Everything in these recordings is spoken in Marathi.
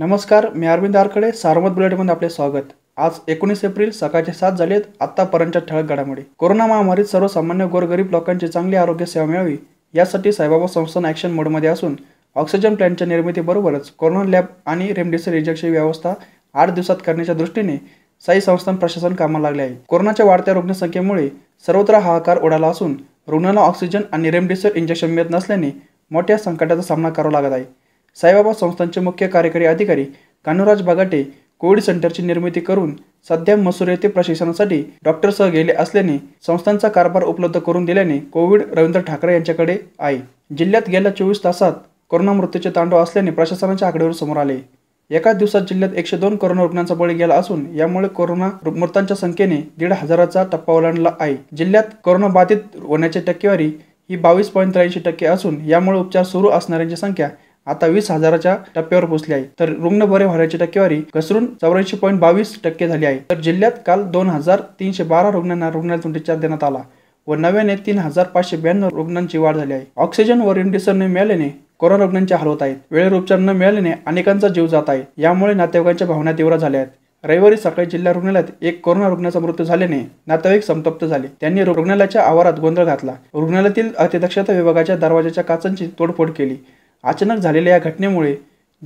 नमस्कार मी अरविंद आरकडे सार्वमत बुलेटमध्ये आपले स्वागत आज एकोणीस एप्रिल सकाळचे सात झालेत आतापर्यंतच्या ठळक घडामोडी कोरोना महामारीत सर्वसामान्य गोरगरीब लोकांची चांगली आरोग्य सेवा मिळावी यासाठी साईबाबा संस्थान ॲक्शन मोडमध्ये असून ऑक्सिजन प्लॅनच्या निर्मितीबरोबरच कोरोना लॅब आणि रेमडेसिवीर इंजेक्शन व्यवस्था आठ दिवसात करण्याच्या दृष्टीने साई संस्थान प्रशासन कामाला लागले आहे कोरोनाच्या वाढत्या रुग्णसंख्येमुळे सर्वत्र हाहाकार उडाला असून रुग्णाला ऑक्सिजन आणि रेमडेसिवीर इंजेक्शन मिळत नसल्याने मोठ्या संकटाचा सामना करावा लागत आहे साईबाबा संस्थांचे मुख्य कार्यकारी अधिकारी कानुराज बागाटे कोविड सेंटरची निर्मिती करून सध्या मसूर येथे प्रशिक्षणासाठी डॉक्टरसह गेले असल्याने संस्थांचा कारभार उपलब्ध करून दिल्याने कोविड रवींद्र ठाकरे यांच्याकडे आहे जिल्ह्यात गेल्या चोवीस तासात कोरोना मृत्यूचे तांडव असल्याने प्रशासनाच्या आकडेवर समोर आले एकाच दिवसात जिल्ह्यात एकशे दोन कोरोना रुग्णांचा बळी गेला असून यामुळे कोरोना मृतांच्या संख्येने दीड हजाराचा टप्पा ओलांडला आहे जिल्ह्यात कोरोना बाधित होण्याची टक्केवारी ही बावीस पॉईंट त्र्याऐंशी टक्के असून यामुळे उपचार सुरू असणाऱ्यांची संख्या आता वीस हजाराच्या टप्प्यावर पोहोचले आहे तर रुग्ण बरे होण्याची टक्केवारी घसरून चौऱ्याऐंशी पॉईंट बावीस टक्के झाली आहे तर जिल्ह्यात काल दोन हजार तीनशे बारा रुग्णांना रुग्णालयातून डिस्चार्ज देण्यात आला व नव्याने तीन हजार पाचशे ब्याण्णव रुग्णांची वाढ झाली आहे ऑक्सिजन व रेमडेसिव्हिर न मिळाल्याने कोरोना रुग्णांचे हाल होत आहेत वेळेवर उपचार न मिळाल्याने अनेकांचा जीव जात आहे यामुळे नातेवाईकांच्या भावना तीव्र झाल्या आहेत रविवारी सकाळी जिल्हा रुग्णालयात एक कोरोना रुग्णाचा मृत्यू झाल्याने नातेवाईक संतप्त झाले त्यांनी रुग्णालयाच्या आवारात गोंधळ घातला रुग्णालयातील अतिदक्षता विभागाच्या दरवाजाच्या काचांची तोडफोड केली अचानक झालेल्या या घटनेमुळे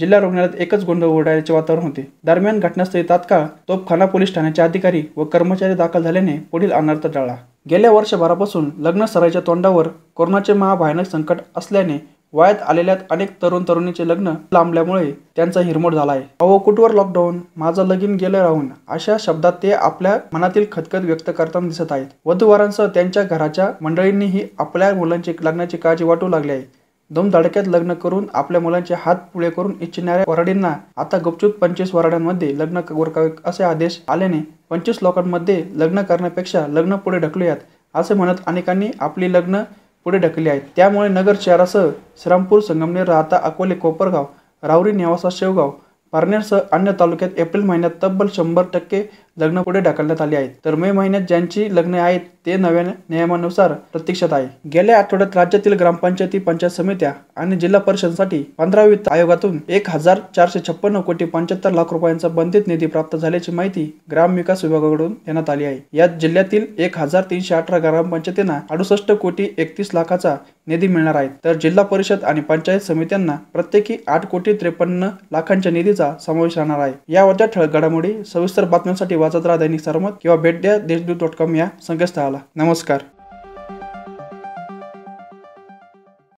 जिल्हा रुग्णालयात एकच गोंधळ उडाल्याचे वातावरण होते दरम्यान घटनास्थळी तात्काळ तोपखाना पोलीस ठाण्याचे अधिकारी व कर्मचारी दाखल झाल्याने पुढील अनर्थ टळला गेल्या वर्षभरापासून लग्न सरायच्या तोंडावर कोरोनाचे महाभयानक संकट असल्याने वायात आलेल्या अनेक तरुण तरुणीचे लग्न लांबल्यामुळे त्यांचा हिरमोड झाला आहे अहो कुठवर लॉकडाऊन माझं लगीन गेलं राहून अशा शब्दात ते आपल्या मनातील खतखत व्यक्त करताना दिसत आहेत वधूवरांसह त्यांच्या घराच्या मंडळींनीही आपल्या मुलांची लग्नाची काळजी वाटू लागली आहे दमधडक्यात लग्न करून आपल्या मुलांचे हात पुढे करून इच्छिणाऱ्या वराडींना आता गुपचूप पंचवीस वराड्यांमध्ये लग्न गोरकावे असे आदेश आल्याने पंचवीस लोकांमध्ये लग्न करण्यापेक्षा लग्न पुढे ढकलूयात असे म्हणत अनेकांनी आपली लग्न पुढे ढकलली आहेत त्यामुळे नगर शहरासह श्रामपूर संगमनेर राहता अकोले कोपरगाव रावरी नेवासा शेवगाव पारनेरसह अन्य तालुक्यात एप्रिल महिन्यात तब्बल शंभर टक्के लग्न पुढे ढकलण्यात आली आहेत तर मे महिन्यात ज्यांची लग्न आहेत ते नव्या नियमानुसार प्रत्यक्षात आहे गेल्या आठवड्यात राज्यातील ग्रामपंचायती पंचायत समित्या आणि जिल्हा परिषदांसाठी पंधरा वित्त आयोगातून एक हजार चारशे छप्पन्न कोटी पंच्याहत्तर लाख रुपयांचा बंधित निधी प्राप्त झाल्याची माहिती ग्राम विकास विभागाकडून देण्यात आली आहे यात जिल्ह्यातील एक हजार तीनशे अठरा ग्रामपंचायतींना अडुसष्ट कोटी एकतीस लाखाचा निधी मिळणार आहे तर जिल्हा परिषद आणि पंचायत समित्यांना प्रत्येकी आठ कोटी त्रेपन्न लाखांच्या निधीचा समावेश राहणार आहे या ठळक घडामोडी सविस्तर बातम्यांसाठी वाचत दैनिक सरमत किंवा भेट द्या देशदूत डॉट कॉम या संकेतस्थळाला नमस्कार